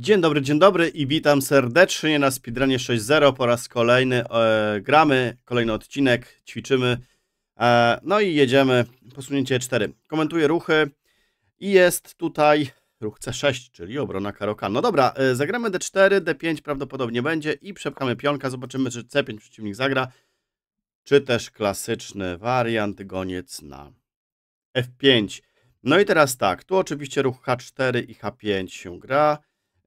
Dzień dobry, dzień dobry i witam serdecznie na Speedrunie 6.0 po raz kolejny. E, gramy, kolejny odcinek, ćwiczymy, e, no i jedziemy. Posunięcie 4. Komentuję ruchy i jest tutaj ruch C6, czyli obrona karoka. No dobra, e, zagramy D4, D5 prawdopodobnie będzie i przepchamy pionka. Zobaczymy, czy C5 przeciwnik zagra, czy też klasyczny wariant goniec na F5. No i teraz tak, tu oczywiście ruch H4 i H5 się gra.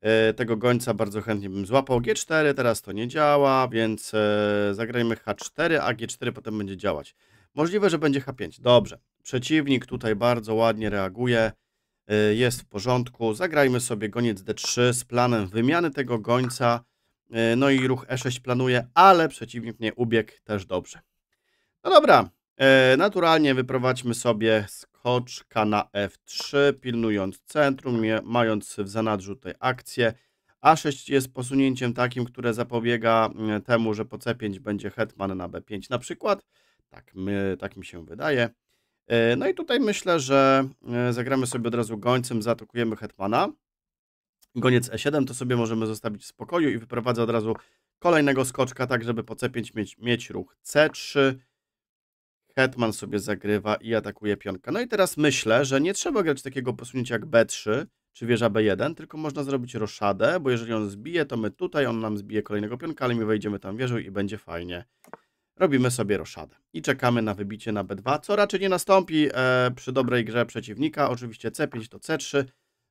E, tego gońca bardzo chętnie bym złapał. G4 teraz to nie działa, więc e, zagrajmy H4, a G4 potem będzie działać. Możliwe, że będzie H5. Dobrze. Przeciwnik tutaj bardzo ładnie reaguje. E, jest w porządku. Zagrajmy sobie goniec D3 z planem wymiany tego gońca. No i ruch E6 planuje, ale przeciwnik nie ubiegł też dobrze. No dobra. Naturalnie wyprowadźmy sobie z Koczka na F3, pilnując centrum, mając w zanadrzu tej akcję. A6 jest posunięciem takim, które zapobiega mm, temu, że po C5 będzie hetman na B5 na przykład. Tak, my, tak mi się wydaje. E, no i tutaj myślę, że e, zagramy sobie od razu gońcem, zaatakujemy hetmana. Goniec E7 to sobie możemy zostawić w spokoju i wyprowadzę od razu kolejnego skoczka, tak żeby po C5 mieć, mieć ruch C3. Hetman sobie zagrywa i atakuje pionka. No i teraz myślę, że nie trzeba grać takiego posunięcia jak B3 czy wieża B1, tylko można zrobić roszadę, bo jeżeli on zbije, to my tutaj, on nam zbije kolejnego pionka, ale my wejdziemy tam wieżą i będzie fajnie. Robimy sobie roszadę i czekamy na wybicie na B2, co raczej nie nastąpi e, przy dobrej grze przeciwnika. Oczywiście C5 to C3,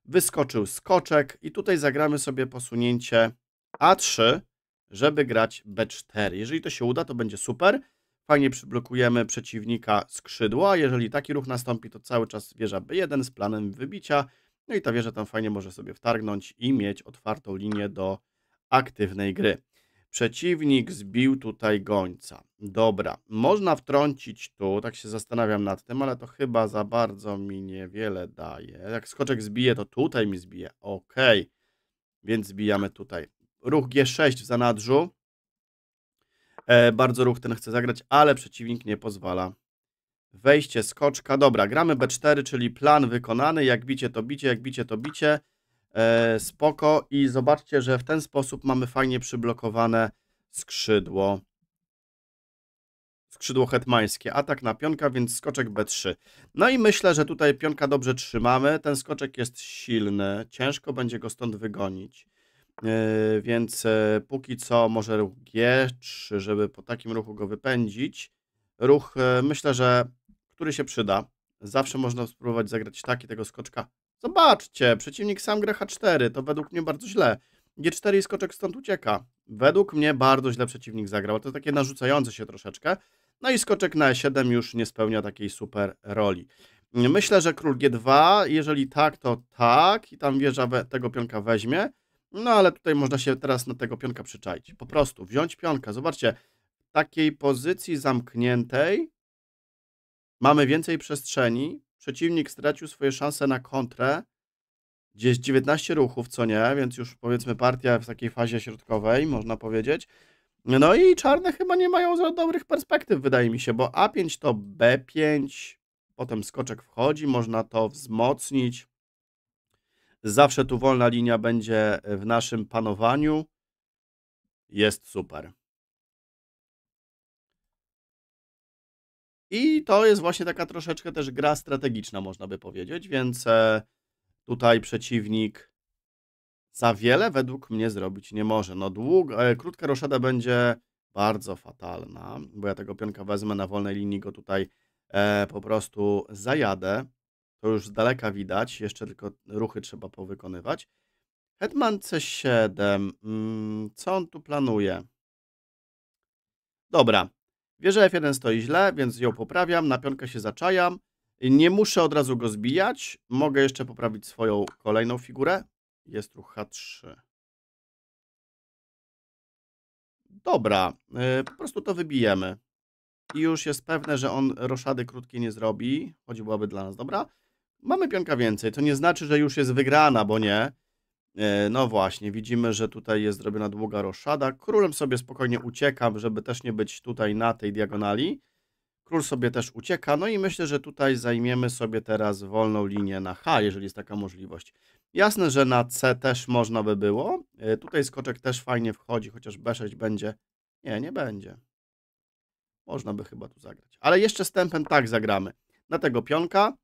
wyskoczył skoczek i tutaj zagramy sobie posunięcie A3, żeby grać B4. Jeżeli to się uda, to będzie super. Fajnie przyblokujemy przeciwnika skrzydła. Jeżeli taki ruch nastąpi, to cały czas wieża B1 z planem wybicia. No i ta wieża tam fajnie może sobie wtargnąć i mieć otwartą linię do aktywnej gry. Przeciwnik zbił tutaj gońca. Dobra, można wtrącić tu, tak się zastanawiam nad tym, ale to chyba za bardzo mi niewiele daje. Jak skoczek zbije, to tutaj mi zbije. Ok, więc zbijamy tutaj. Ruch G6 w zanadrzu. E, bardzo ruch ten chce zagrać, ale przeciwnik nie pozwala. Wejście, skoczka. Dobra, gramy B4, czyli plan wykonany. Jak bicie, to bicie, jak bicie, to bicie. E, spoko i zobaczcie, że w ten sposób mamy fajnie przyblokowane skrzydło. Skrzydło hetmańskie. Atak na pionka, więc skoczek B3. No i myślę, że tutaj pionka dobrze trzymamy. Ten skoczek jest silny. Ciężko będzie go stąd wygonić. E, więc e, póki co może ruch G3, żeby po takim ruchu go wypędzić. Ruch e, myślę, że który się przyda. Zawsze można spróbować zagrać taki tego skoczka. Zobaczcie, przeciwnik sam gra H4, to według mnie bardzo źle. G4 i skoczek stąd ucieka. Według mnie bardzo źle przeciwnik zagrał. To takie narzucające się troszeczkę. No i skoczek na E7 już nie spełnia takiej super roli. Myślę, że król G2, jeżeli tak, to tak i tam wieża tego pionka weźmie. No ale tutaj można się teraz na tego pionka przyczaić. Po prostu wziąć pionka. Zobaczcie, w takiej pozycji zamkniętej mamy więcej przestrzeni. Przeciwnik stracił swoje szanse na kontrę. Gdzieś 19 ruchów, co nie, więc już powiedzmy partia w takiej fazie środkowej, można powiedzieć. No i czarne chyba nie mają za dobrych perspektyw, wydaje mi się, bo A5 to B5, potem skoczek wchodzi, można to wzmocnić. Zawsze tu wolna linia będzie e, w naszym panowaniu. Jest super. I to jest właśnie taka troszeczkę też gra strategiczna, można by powiedzieć, więc e, tutaj przeciwnik za wiele według mnie zrobić nie może. No długa, e, krótka roszada będzie bardzo fatalna, bo ja tego pionka wezmę na wolnej linii, go tutaj e, po prostu zajadę. To już z daleka widać, jeszcze tylko ruchy trzeba powykonywać. Hetman C7, mm, co on tu planuje? Dobra, wieża F1 stoi źle, więc ją poprawiam, na pionkę się zaczajam. Nie muszę od razu go zbijać, mogę jeszcze poprawić swoją kolejną figurę. Jest ruch H3. Dobra, y, po prostu to wybijemy. I już jest pewne, że on roszady krótkie nie zrobi, choć byłaby dla nas dobra mamy pionka więcej. To nie znaczy, że już jest wygrana, bo nie. E, no właśnie, widzimy, że tutaj jest zrobiona długa roszada. Królem sobie spokojnie uciekam, żeby też nie być tutaj na tej diagonali. Król sobie też ucieka, no i myślę, że tutaj zajmiemy sobie teraz wolną linię na H, jeżeli jest taka możliwość. Jasne, że na C też można by było. E, tutaj skoczek też fajnie wchodzi, chociaż B6 będzie. Nie, nie będzie. Można by chyba tu zagrać. Ale jeszcze stępem tak zagramy. Na tego pionka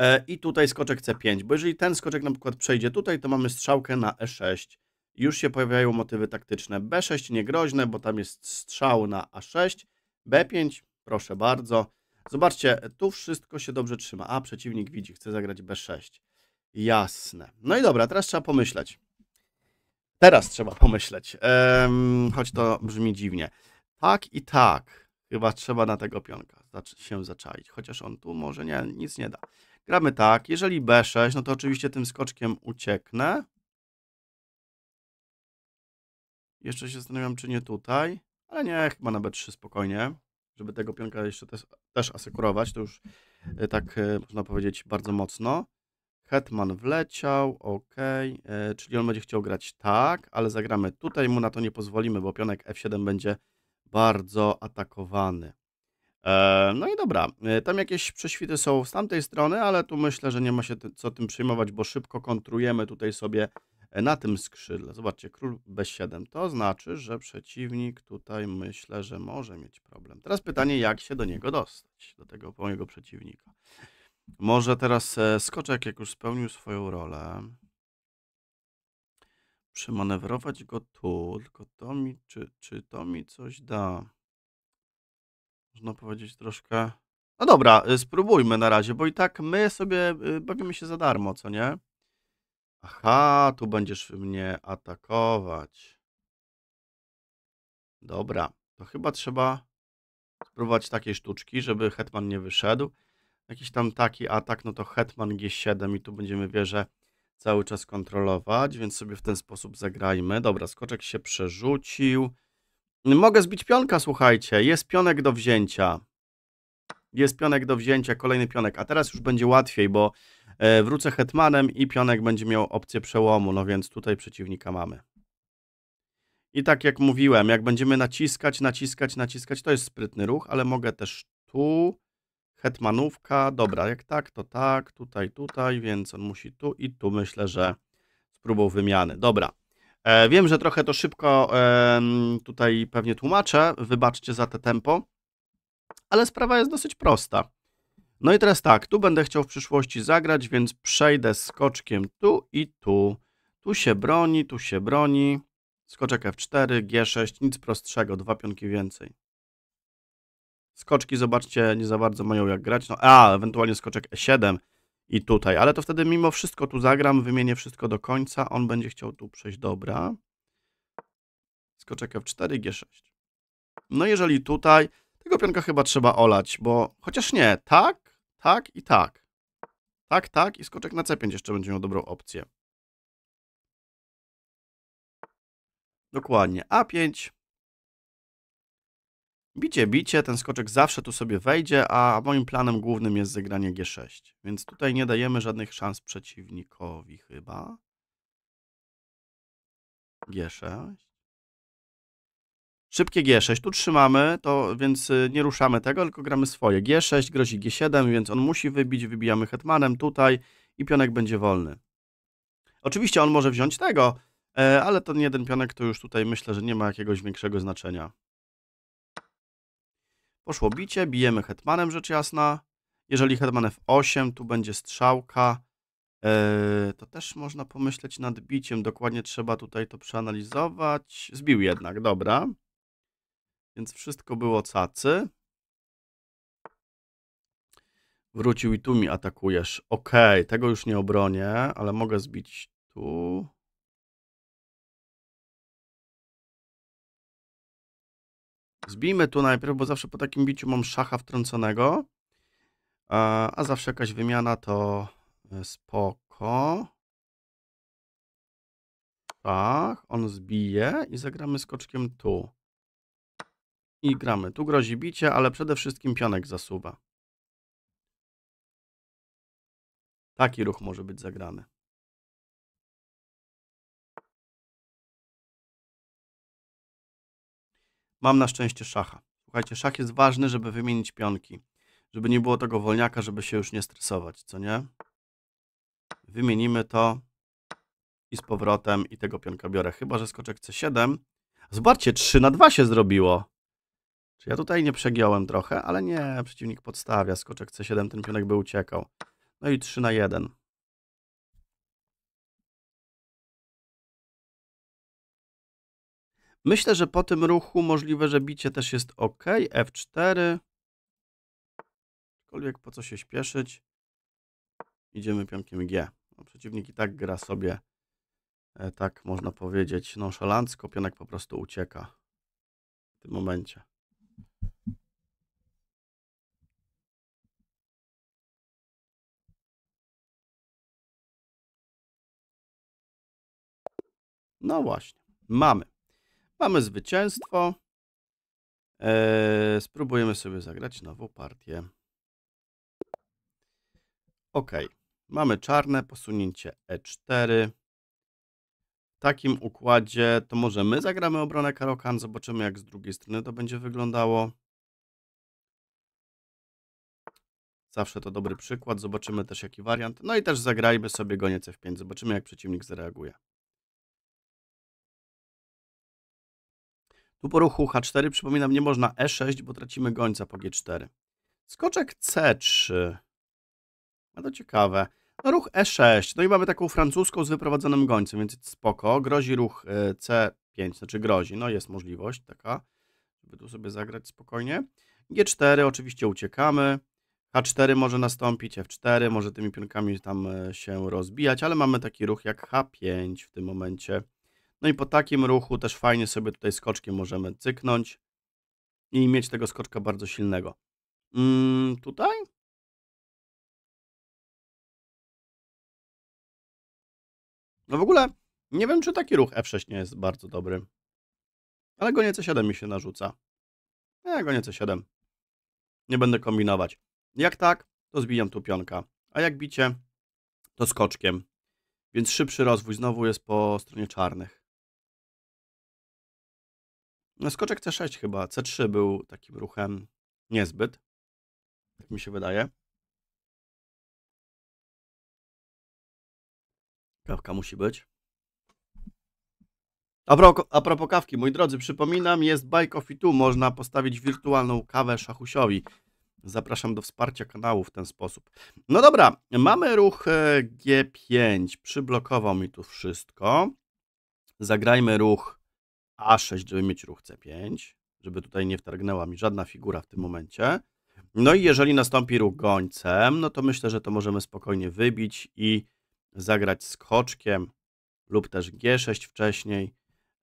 E, i tutaj skoczek C5, bo jeżeli ten skoczek na przykład przejdzie tutaj, to mamy strzałkę na E6. Już się pojawiają motywy taktyczne. B6 niegroźne, bo tam jest strzał na A6. B5, proszę bardzo. Zobaczcie, tu wszystko się dobrze trzyma. A, przeciwnik widzi, chce zagrać B6. Jasne. No i dobra, teraz trzeba pomyśleć. Teraz trzeba pomyśleć, ehm, choć to brzmi dziwnie. Tak i tak, chyba trzeba na tego pionka się zaczaić, chociaż on tu może nie, nic nie da. Gramy tak, jeżeli B6, no to oczywiście tym skoczkiem ucieknę. Jeszcze się zastanawiam, czy nie tutaj, ale nie, chyba na B3 spokojnie, żeby tego pionka jeszcze też, też asekurować, to już e, tak e, można powiedzieć bardzo mocno. Hetman wleciał, ok, e, czyli on będzie chciał grać tak, ale zagramy tutaj, mu na to nie pozwolimy, bo pionek F7 będzie bardzo atakowany. E, no i dobra, e, tam jakieś prześwity są z tamtej strony, ale tu myślę, że nie ma się co tym przejmować, bo szybko kontrujemy tutaj sobie e, na tym skrzydle. Zobaczcie, król b7, to znaczy, że przeciwnik tutaj myślę, że może mieć problem. Teraz pytanie, jak się do niego dostać, do tego mojego przeciwnika. Może teraz skoczek, jak już spełnił swoją rolę, przemanewrować go tu, tylko to mi, czy, czy to mi coś da? można powiedzieć, troszkę... No dobra, y, spróbujmy na razie, bo i tak my sobie y, bawimy się za darmo, co nie? Aha, tu będziesz mnie atakować. Dobra, to chyba trzeba spróbować takiej sztuczki, żeby hetman nie wyszedł. Jakiś tam taki atak, no to hetman g7 i tu będziemy wieżę cały czas kontrolować, więc sobie w ten sposób zagrajmy. Dobra, skoczek się przerzucił. Mogę zbić pionka, słuchajcie. Jest pionek do wzięcia. Jest pionek do wzięcia, kolejny pionek. A teraz już będzie łatwiej, bo e, wrócę hetmanem i pionek będzie miał opcję przełomu, no więc tutaj przeciwnika mamy. I tak jak mówiłem, jak będziemy naciskać, naciskać, naciskać, to jest sprytny ruch, ale mogę też tu, hetmanówka, dobra, jak tak, to tak, tutaj, tutaj, więc on musi tu i tu myślę, że spróbował wymiany. Dobra, E, wiem, że trochę to szybko tutaj pewnie tłumaczę, wybaczcie za te tempo, ale sprawa jest dosyć prosta. No i teraz tak, tu będę chciał w przyszłości zagrać, więc przejdę skoczkiem tu i tu. Tu się broni, tu się broni. Skoczek F4, G6, nic prostszego, dwa pionki więcej. Skoczki, zobaczcie, nie za bardzo mają jak grać. No, a, ewentualnie skoczek E7, i tutaj. Ale to wtedy mimo wszystko tu zagram, wymienię wszystko do końca. On będzie chciał tu przejść dobra. Skoczek F4, G6. No jeżeli tutaj, tego pionka chyba trzeba olać, bo chociaż nie, tak, tak i tak. Tak, tak i skoczek na C5 jeszcze będzie miał dobrą opcję. Dokładnie, A5, Bicie, bicie, ten skoczek zawsze tu sobie wejdzie, a moim planem głównym jest zegranie G6. Więc tutaj nie dajemy żadnych szans przeciwnikowi chyba. G6. Szybkie G6, tu trzymamy, to więc y, nie ruszamy tego, tylko gramy swoje. G6 grozi G7, więc on musi wybić, wybijamy hetmanem tutaj i pionek będzie wolny. Oczywiście on może wziąć tego, e, ale ten jeden pionek to już tutaj myślę, że nie ma jakiegoś większego znaczenia. Poszło bicie, bijemy hetmanem rzecz jasna. Jeżeli hetman f8, tu będzie strzałka. Yy, to też można pomyśleć nad biciem. Dokładnie trzeba tutaj to przeanalizować. Zbił jednak, dobra. Więc wszystko było cacy. Wrócił i tu mi atakujesz. Ok, tego już nie obronię, ale mogę zbić tu. Zbijmy tu najpierw, bo zawsze po takim biciu mam szacha wtrąconego. A zawsze jakaś wymiana to e, spoko. Tak, on zbije i zagramy skoczkiem tu. I gramy. Tu grozi bicie, ale przede wszystkim pionek zasuwa. Taki ruch może być zagrany. Mam na szczęście szacha. Słuchajcie, szach jest ważny, żeby wymienić pionki. Żeby nie było tego wolniaka, żeby się już nie stresować, co nie? Wymienimy to i z powrotem i tego pionka biorę. Chyba, że skoczek C7. Zobaczcie, 3 na 2 się zrobiło. Czy ja tutaj nie przegiąłem trochę? Ale nie, przeciwnik podstawia. Skoczek C7, ten pionek by uciekał. No i 3 na 1. Myślę, że po tym ruchu możliwe, że bicie też jest ok. F4. Aczkolwiek po co się śpieszyć. Idziemy pionkiem G. No, przeciwnik i tak gra sobie, e, tak można powiedzieć, nonszalancko. Pionek po prostu ucieka w tym momencie. No właśnie, mamy. Mamy zwycięstwo. Eee, spróbujemy sobie zagrać nową partię. Ok. Mamy czarne, posunięcie E4. W takim układzie to może my zagramy obronę karokan, zobaczymy jak z drugiej strony to będzie wyglądało. Zawsze to dobry przykład, zobaczymy też jaki wariant. No i też zagrajmy sobie goniec F5, zobaczymy jak przeciwnik zareaguje. Tu po ruchu H4, przypominam, nie można E6, bo tracimy gońca po G4. Skoczek C3. No to ciekawe. No ruch E6. No i mamy taką francuską z wyprowadzonym gońcem, więc spoko. Grozi ruch e, C5, znaczy grozi. No jest możliwość taka, żeby tu sobie zagrać spokojnie. G4 oczywiście uciekamy. H4 może nastąpić, F4 może tymi pionkami tam e, się rozbijać, ale mamy taki ruch jak H5 w tym momencie. No i po takim ruchu też fajnie sobie tutaj skoczkiem możemy cyknąć i mieć tego skoczka bardzo silnego. Mm, tutaj? No w ogóle nie wiem, czy taki ruch F6 nie jest bardzo dobry. Ale go nieco 7 mi się narzuca. Ja e, go nieco 7. Nie będę kombinować. Jak tak, to zbijam tu pionka. A jak bicie, to skoczkiem. Więc szybszy rozwój znowu jest po stronie czarnych. No skoczek C6 chyba. C3 był takim ruchem niezbyt. Tak mi się wydaje. Kawka musi być. A, pro, a propos kawki, moi drodzy, przypominam, jest Buy Coffee Tu. Można postawić wirtualną kawę szachusiowi. Zapraszam do wsparcia kanału w ten sposób. No dobra, mamy ruch e, G5. Przyblokował mi tu wszystko. Zagrajmy ruch a6, żeby mieć ruch C5, żeby tutaj nie wtargnęła mi żadna figura w tym momencie. No i jeżeli nastąpi ruch gońcem, no to myślę, że to możemy spokojnie wybić i zagrać skoczkiem lub też G6 wcześniej,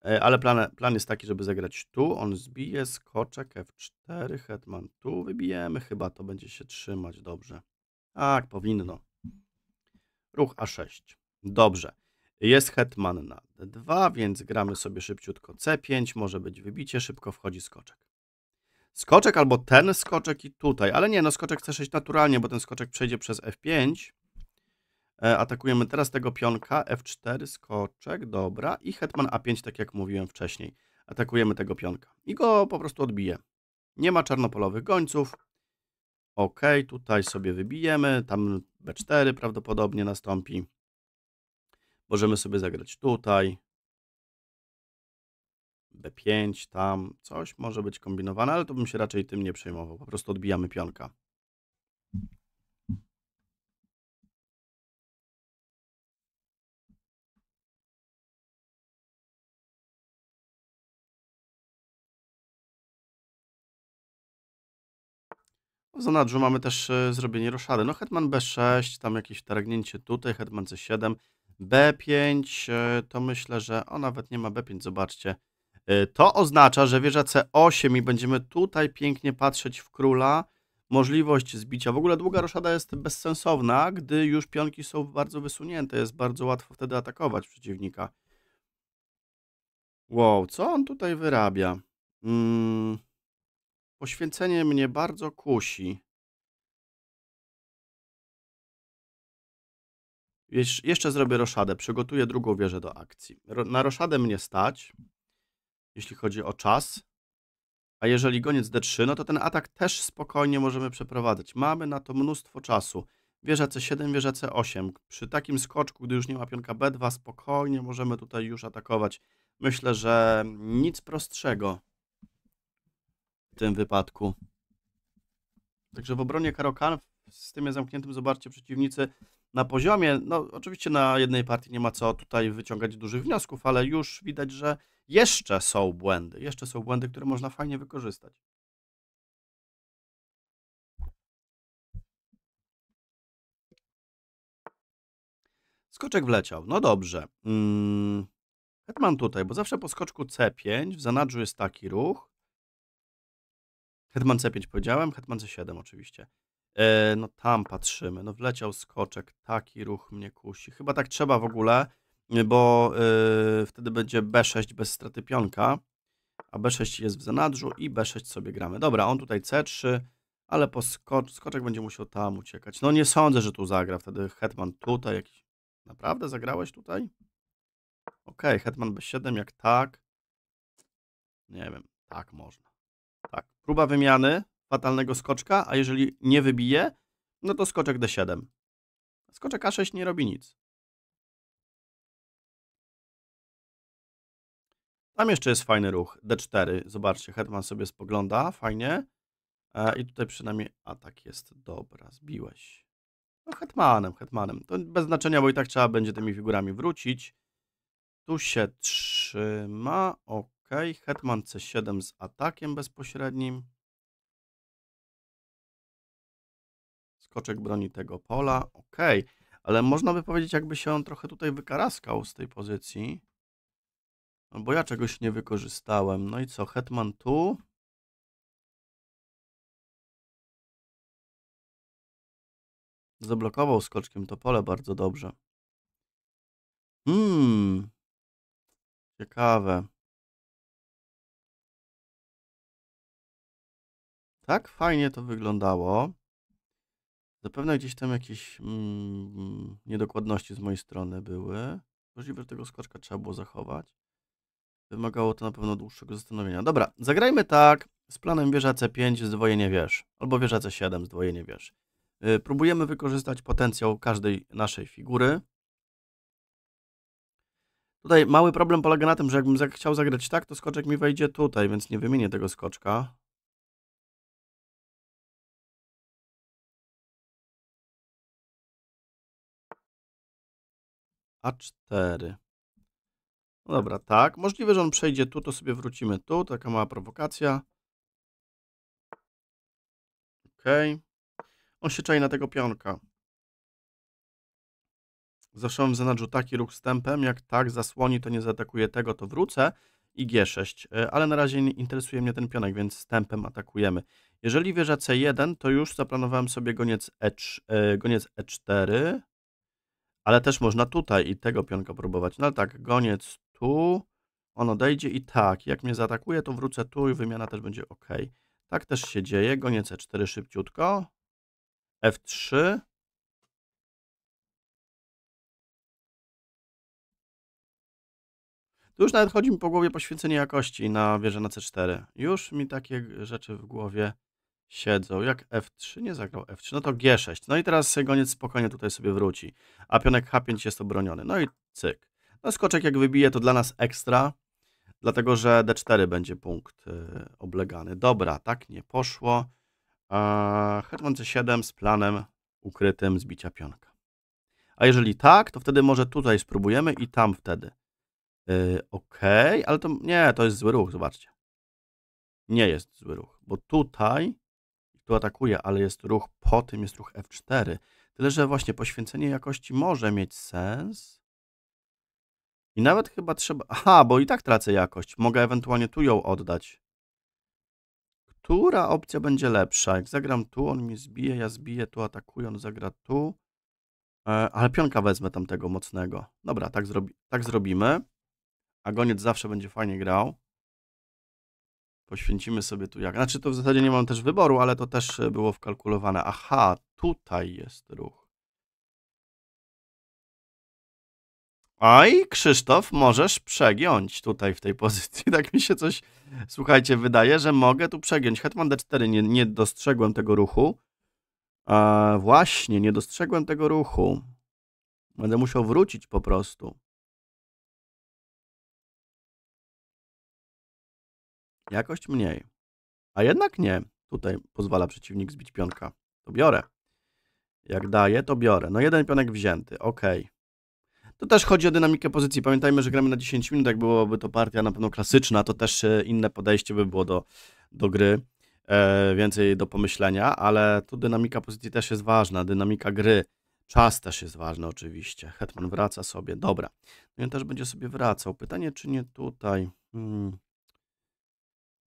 e, ale plan, plan jest taki, żeby zagrać tu, on zbije skoczek F4, hetman tu, wybijemy chyba, to będzie się trzymać dobrze. Tak, powinno. Ruch A6. Dobrze. Jest hetman na D2, więc gramy sobie szybciutko C5, może być wybicie, szybko wchodzi skoczek. Skoczek albo ten skoczek i tutaj, ale nie, no skoczek C6 naturalnie, bo ten skoczek przejdzie przez F5. E, atakujemy teraz tego pionka, F4, skoczek, dobra, i hetman A5, tak jak mówiłem wcześniej. Atakujemy tego pionka i go po prostu odbije. Nie ma czarnopolowych gońców. Ok, tutaj sobie wybijemy, tam B4 prawdopodobnie nastąpi. Możemy sobie zagrać tutaj. B5, tam. Coś może być kombinowane, ale to bym się raczej tym nie przejmował. Po prostu odbijamy pionka. W zanadrzu mamy też e, zrobienie roszady. No hetman b6, tam jakieś targnięcie tutaj, hetman c7. B5 e, to myślę, że o nawet nie ma B5, zobaczcie. E, to oznacza, że wieża C8 i będziemy tutaj pięknie patrzeć w króla. Możliwość zbicia. W ogóle długa roszada jest bezsensowna, gdy już pionki są bardzo wysunięte. Jest bardzo łatwo wtedy atakować przeciwnika. Wow, co on tutaj wyrabia? Hmm. Poświęcenie mnie bardzo kusi. jeszcze zrobię roszadę, przygotuję drugą wieżę do akcji. na roszadę mnie stać, jeśli chodzi o czas. A jeżeli goniec D3, no to ten atak też spokojnie możemy przeprowadzać. Mamy na to mnóstwo czasu. Wieża C7, wieża C8. Przy takim skoczku, gdy już nie ma pionka B2, spokojnie możemy tutaj już atakować. Myślę, że nic prostszego w tym wypadku. Także w obronie Karokan z tym zamkniętym, zobaczcie, przeciwnicy na poziomie, no oczywiście na jednej partii nie ma co tutaj wyciągać dużych wniosków, ale już widać, że jeszcze są błędy, jeszcze są błędy, które można fajnie wykorzystać. Skoczek wleciał, no dobrze. Hetman mm, tutaj, bo zawsze po skoczku C5 w zanadrzu jest taki ruch. Hetman C5 powiedziałem, hetman C7 oczywiście. E, no tam patrzymy. No wleciał skoczek. Taki ruch mnie kusi. Chyba tak trzeba w ogóle, bo e, wtedy będzie B6 bez straty pionka. A B6 jest w zanadrzu i B6 sobie gramy. Dobra, on tutaj C3, ale po skoczek będzie musiał tam uciekać. No nie sądzę, że tu zagra. Wtedy hetman tutaj jakiś... Naprawdę zagrałeś tutaj? OK, hetman b7, jak tak. Nie wiem, tak można. Tak, próba wymiany fatalnego skoczka, a jeżeli nie wybije, no to skoczek D7. Skoczek A6 nie robi nic. Tam jeszcze jest fajny ruch, D4. Zobaczcie, Hetman sobie spogląda, fajnie. E, I tutaj przynajmniej atak jest. Dobra, zbiłeś. No hetmanem, hetmanem. To bez znaczenia, bo i tak trzeba będzie tymi figurami wrócić. Tu się trzyma. Ok, hetman C7 z atakiem bezpośrednim. skoczek broni tego pola. ok, ale można by powiedzieć, jakby się on trochę tutaj wykaraskał z tej pozycji. No bo ja czegoś nie wykorzystałem. No i co, hetman tu? Zablokował skoczkiem to pole bardzo dobrze. Hmm. Ciekawe. Tak fajnie to wyglądało. Zapewne gdzieś tam jakieś mm, niedokładności z mojej strony były. Możliwe, że tego skoczka trzeba było zachować. Wymagało to na pewno dłuższego zastanowienia. Dobra, zagrajmy tak z planem wieża C5 zdwojenie wież, albo wieża C7 zdwojenie wież. Yy, próbujemy wykorzystać potencjał każdej naszej figury. Tutaj mały problem polega na tym, że jakbym chciał zagrać tak, to skoczek mi wejdzie tutaj, więc nie wymienię tego skoczka. A4. No tak. dobra, tak. Możliwe, że on przejdzie tu, to sobie wrócimy tu. Taka mała prowokacja. Ok. Okay. On się czai na tego pionka. w zanadrzu taki ruch z tempem, jak tak zasłoni, to nie zaatakuje tego, to wrócę i G6, e, ale na razie interesuje mnie ten pionek, więc z tempem atakujemy. Jeżeli wieża C1, to już zaplanowałem sobie goniec, e, e goniec E4, ale też można tutaj i tego pionka próbować. No tak, goniec tu, on odejdzie i tak. Jak mnie zaatakuje, to wrócę tu i wymiana też będzie ok. Tak też się dzieje. Goniec E4 szybciutko. F3. Tu już nawet chodzi mi po głowie poświęcenie jakości na wieżę na C4. Już mi takie rzeczy w głowie siedzą. Jak F3 nie zagrał F3, no to G6. No i teraz goniec spokojnie tutaj sobie wróci. A pionek H5 jest obroniony. No i cyk. No skoczek jak wybije to dla nas ekstra, dlatego że D4 będzie punkt y, oblegany. Dobra, tak nie poszło. Eee, hetman C7 z planem ukrytym zbicia pionka. A jeżeli tak, to wtedy może tutaj spróbujemy i tam wtedy. Y, ok, ale to nie, to jest zły ruch, zobaczcie. Nie jest zły ruch, bo tutaj tu atakuje, ale jest ruch po tym, jest ruch F4. Tyle, że właśnie poświęcenie jakości może mieć sens. I nawet chyba trzeba... Aha, bo i tak tracę jakość. Mogę ewentualnie tu ją oddać. Która opcja będzie lepsza? Jak zagram tu, on mi zbije, ja zbiję, tu atakuję, on zagra tu. E, ale pionka wezmę tamtego mocnego. Dobra, tak, zrobi tak zrobimy. Agoniec zawsze będzie fajnie grał. Poświęcimy sobie tu jak. Znaczy to w zasadzie nie mam też wyboru, ale to też e, było wkalkulowane. Aha, tutaj jest ruch. Oj, Krzysztof, możesz przegiąć tutaj w tej pozycji. Tak mi się coś, słuchajcie, wydaje, że mogę tu przegiąć. Hetman D4, nie, nie dostrzegłem tego ruchu. Eee, właśnie, nie dostrzegłem tego ruchu. Będę musiał wrócić po prostu. Jakość mniej. A jednak nie. Tutaj pozwala przeciwnik zbić pionka. To biorę. Jak daje, to biorę. No jeden pionek wzięty, ok. To też chodzi o dynamikę pozycji. Pamiętajmy, że gramy na 10 minut, jak byłoby to partia na pewno klasyczna, to też e, inne podejście by było do, do gry. E, więcej do pomyślenia, ale tu dynamika pozycji też jest ważna, dynamika gry. Czas też jest ważny oczywiście. Hetman wraca sobie, dobra. No i on też będzie sobie wracał. Pytanie, czy nie tutaj... Hmm.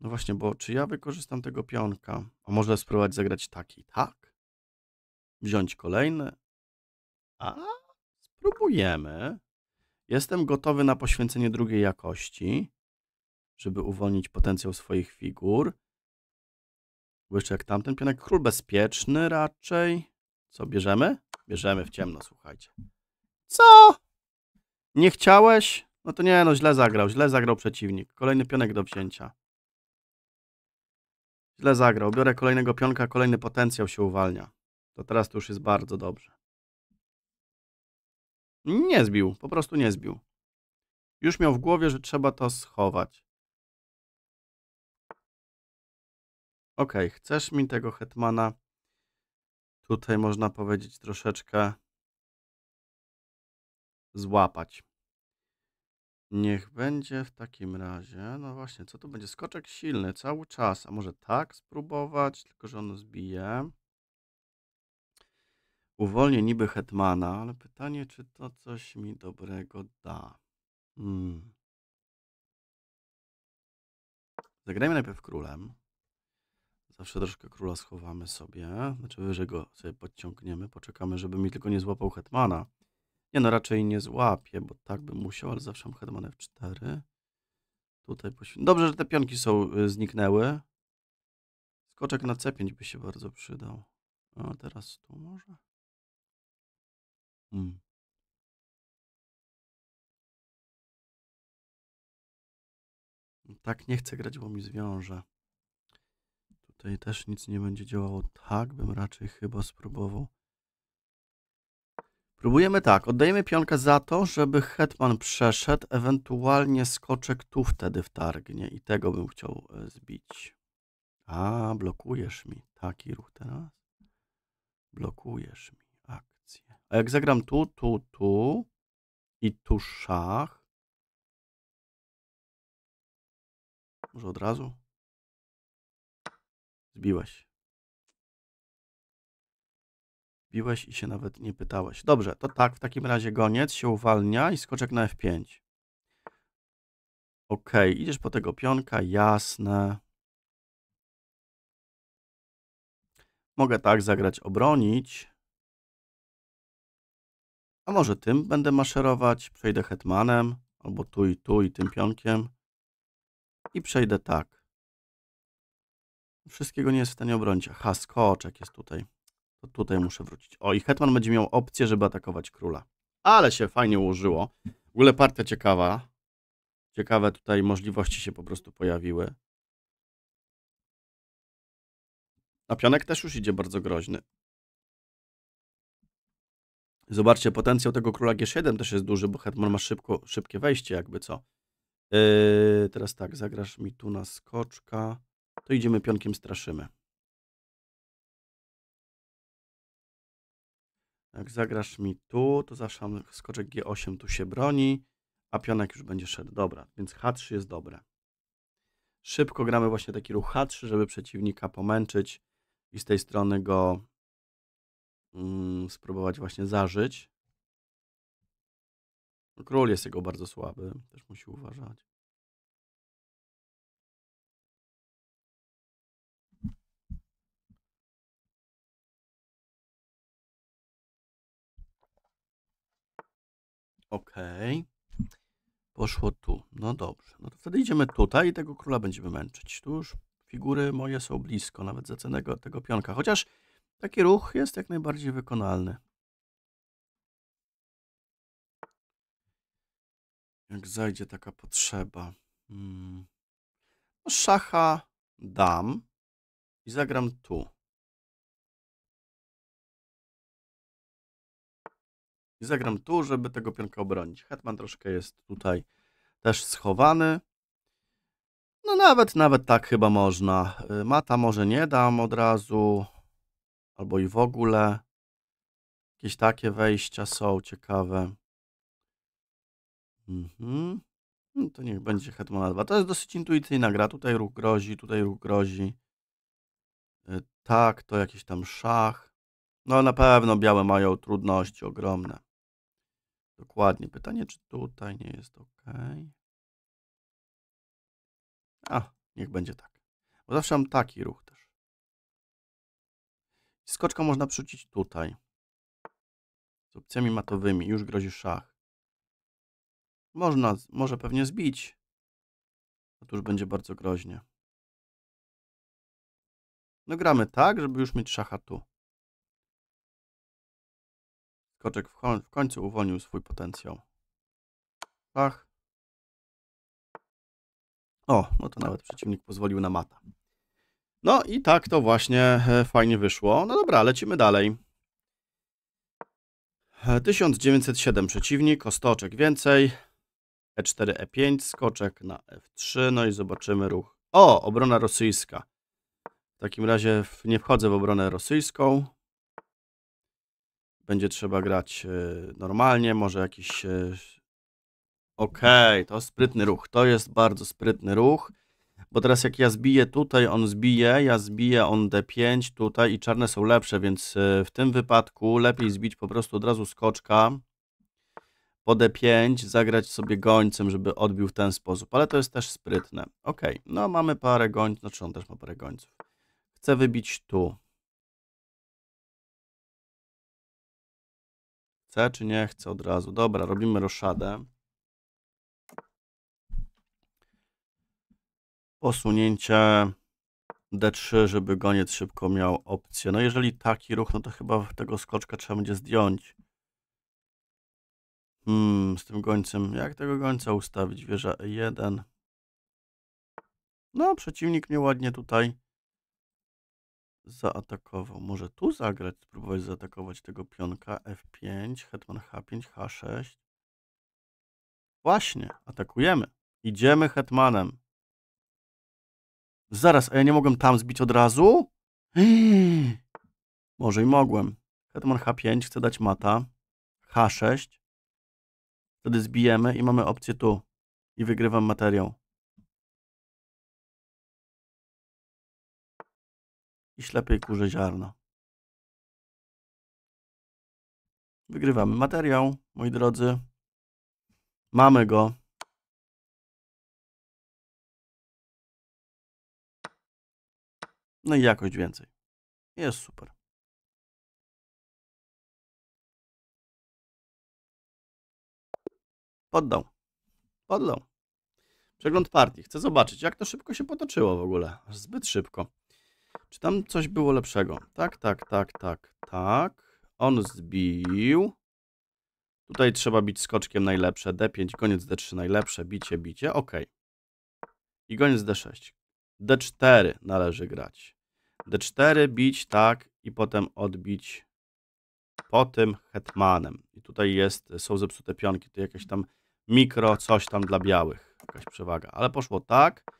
No właśnie, bo czy ja wykorzystam tego pionka? A może spróbować zagrać taki, tak? Wziąć kolejny? A, spróbujemy. Jestem gotowy na poświęcenie drugiej jakości, żeby uwolnić potencjał swoich figur. Bo jeszcze jak tamten pionek, król bezpieczny raczej. Co, bierzemy? Bierzemy w ciemno, słuchajcie. Co? Nie chciałeś? No to nie, no źle zagrał, źle zagrał przeciwnik. Kolejny pionek do wzięcia. Źle zagrał. Biorę kolejnego pionka, kolejny potencjał się uwalnia. To teraz to już jest bardzo dobrze. Nie zbił, po prostu nie zbił. Już miał w głowie, że trzeba to schować. Ok, chcesz mi tego hetmana? Tutaj można powiedzieć troszeczkę złapać. Niech będzie w takim razie. No właśnie, co tu będzie? Skoczek silny cały czas. A może tak spróbować, tylko że ono zbije. Uwolnię niby Hetmana, ale pytanie, czy to coś mi dobrego da. Hmm. Zagrajmy najpierw królem. Zawsze troszkę króla schowamy sobie. Znaczy wyżej go sobie podciągniemy. Poczekamy, żeby mi tylko nie złapał Hetmana. Nie no, raczej nie złapię, bo tak bym musiał, ale zawsze mam hetman f4. Tutaj poświę... Dobrze, że te pionki są y, zniknęły. Skoczek na c5 by się bardzo przydał. A teraz tu może? Hmm. Tak nie chcę grać, bo mi zwiąże. Tutaj też nic nie będzie działało. Tak bym raczej chyba spróbował. Próbujemy tak, oddajemy pionkę za to, żeby hetman przeszedł, ewentualnie skoczek tu wtedy wtargnie i tego bym chciał e, zbić. A, blokujesz mi. Taki ruch teraz. Blokujesz mi akcję. A jak zagram tu, tu, tu i tu szach. Może od razu? Zbiłeś. Biłeś i się nawet nie pytałeś. Dobrze, to tak, w takim razie goniec się uwalnia i skoczek na F5. Ok, idziesz po tego pionka, jasne. Mogę tak zagrać, obronić. A może tym będę maszerować, przejdę hetmanem, albo tu i tu i tym pionkiem. I przejdę tak. Wszystkiego nie jest w stanie obronić. Aha, skoczek jest tutaj. To tutaj muszę wrócić. O, i Hetman będzie miał opcję, żeby atakować króla. Ale się fajnie ułożyło. W ogóle partia ciekawa. Ciekawe tutaj możliwości się po prostu pojawiły. A pionek też już idzie bardzo groźny. Zobaczcie, potencjał tego króla G7 też jest duży, bo Hetman ma szybko, szybkie wejście, jakby co. Yy, teraz tak, zagrasz mi tu na skoczka. To idziemy pionkiem straszymy. Jak zagrasz mi tu, to zawsze mam skoczek G8, tu się broni, a pionek już będzie szedł. Dobra, więc H3 jest dobre. Szybko gramy właśnie taki ruch H3, żeby przeciwnika pomęczyć i z tej strony go mm, spróbować właśnie zażyć. Król jest jego bardzo słaby, też musi uważać. OK. Poszło tu. No dobrze. No to wtedy idziemy tutaj i tego króla będziemy męczyć. Tu już figury moje są blisko, nawet za cenę tego pionka. Chociaż taki ruch jest jak najbardziej wykonalny. Jak zajdzie taka potrzeba. Hmm. No, szacha dam i zagram tu. I zagram tu, żeby tego pionka obronić. Hetman troszkę jest tutaj też schowany. No nawet, nawet tak chyba można. Y, Mata może nie dam od razu. Albo i w ogóle. Jakieś takie wejścia są ciekawe. Mhm. No to niech będzie Hetmana 2. To jest dosyć intuicyjna gra. Tutaj ruch grozi, tutaj ruch grozi. Y, tak, to jakiś tam szach. No na pewno białe mają trudności ogromne. Dokładnie. Pytanie, czy tutaj nie jest ok. A, niech będzie tak. Bo zawsze mam taki ruch też. Skoczka można przyrzucić tutaj. Z opcjami matowymi. Już grozi szach. Można, może pewnie zbić. A tu już będzie bardzo groźnie. No gramy tak, żeby już mieć szacha tu. Koczek w, w końcu uwolnił swój potencjał. Pach. O, no to nawet przeciwnik pozwolił na mata. No i tak to właśnie e, fajnie wyszło. No dobra, lecimy dalej. 1907 e, przeciwnik, o więcej. E4, E5, skoczek na F3, no i zobaczymy ruch. O, obrona rosyjska. W takim razie nie wchodzę w obronę rosyjską będzie trzeba grać e, normalnie, może jakiś... E, mhm. Okej, okay, to sprytny ruch, to jest bardzo sprytny ruch, bo teraz jak ja zbiję tutaj, on zbije, ja zbiję, on D5 tutaj i czarne są lepsze, więc e, w tym wypadku lepiej zbić po prostu od razu skoczka po D5, zagrać sobie gońcem, żeby odbił w ten sposób, ale to jest też sprytne. Okej, okay, no mamy parę gońców, znaczy on też ma parę gońców. Chcę wybić tu, Chce czy nie chcę od razu? Dobra, robimy roszadę. Posunięcie D3, żeby goniec szybko miał opcję. No jeżeli taki ruch, no to chyba tego skoczka trzeba będzie zdjąć. Hmm, z tym gońcem. Jak tego gońca ustawić? Wieża E1. No, przeciwnik mnie ładnie tutaj zaatakował. Może tu zagrać, spróbować zaatakować tego pionka. F5, hetman H5, H6. Właśnie, atakujemy. Idziemy hetmanem. Zaraz, a ja nie mogłem tam zbić od razu? może i mogłem. Hetman H5 chce dać mata. H6. Wtedy zbijemy i mamy opcję tu. I wygrywam materiał. i ślepej kurze ziarno. Wygrywamy materiał, moi drodzy. Mamy go. No i jakość więcej. Jest super. Poddał. Poddał. Przegląd partii. Chcę zobaczyć, jak to szybko się potoczyło w ogóle. Zbyt szybko. Czy tam coś było lepszego? Tak, tak, tak, tak, tak. On zbił. Tutaj trzeba bić skoczkiem najlepsze. D5, koniec D3 najlepsze. Bicie, bicie. Ok. I koniec D6. D4 należy grać. D4 bić, tak. I potem odbić po tym hetmanem. I tutaj jest, są zepsute pionki. To jakieś tam mikro coś tam dla białych. Jakaś przewaga. Ale poszło tak.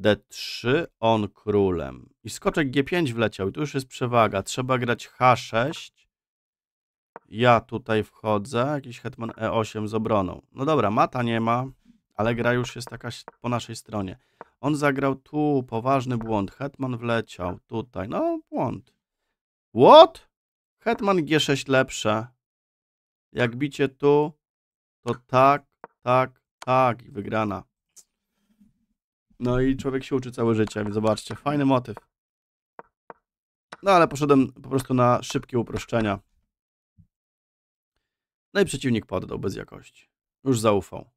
D3, on królem. I skoczek G5 wleciał i tu już jest przewaga. Trzeba grać H6. Ja tutaj wchodzę, jakiś hetman E8 z obroną. No dobra, mata nie ma, ale gra już jest taka po naszej stronie. On zagrał tu, poważny błąd. Hetman wleciał tutaj, no błąd. What? Hetman G6 lepsze. Jak bicie tu, to tak, tak, tak i wygrana. No i człowiek się uczy całe życie, więc zobaczcie, fajny motyw. No ale poszedłem po prostu na szybkie uproszczenia. No i przeciwnik poddał bez jakości. Już zaufał.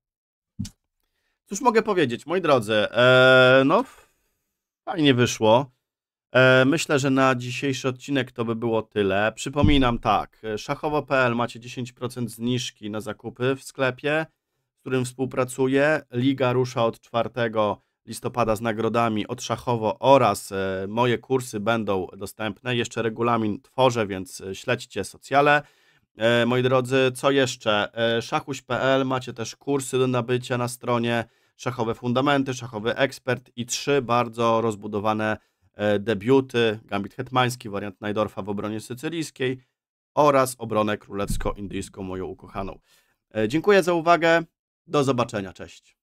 Cóż mogę powiedzieć, moi drodzy, ee, no fajnie wyszło. E, myślę, że na dzisiejszy odcinek to by było tyle. Przypominam tak, e, szachowo.pl macie 10% zniżki na zakupy w sklepie, z którym współpracuję. Liga rusza od czwartego listopada z nagrodami od Szachowo oraz e, moje kursy będą dostępne. Jeszcze regulamin tworzę, więc e, śledźcie socjale. E, moi drodzy, co jeszcze? Szachuś.pl, macie też kursy do nabycia na stronie, szachowe fundamenty, szachowy ekspert i trzy bardzo rozbudowane debiuty, Gambit Hetmański, wariant Najdorfa w obronie sycylijskiej oraz obronę królewsko-indyjską moją ukochaną. Dziękuję za uwagę, do zobaczenia, cześć.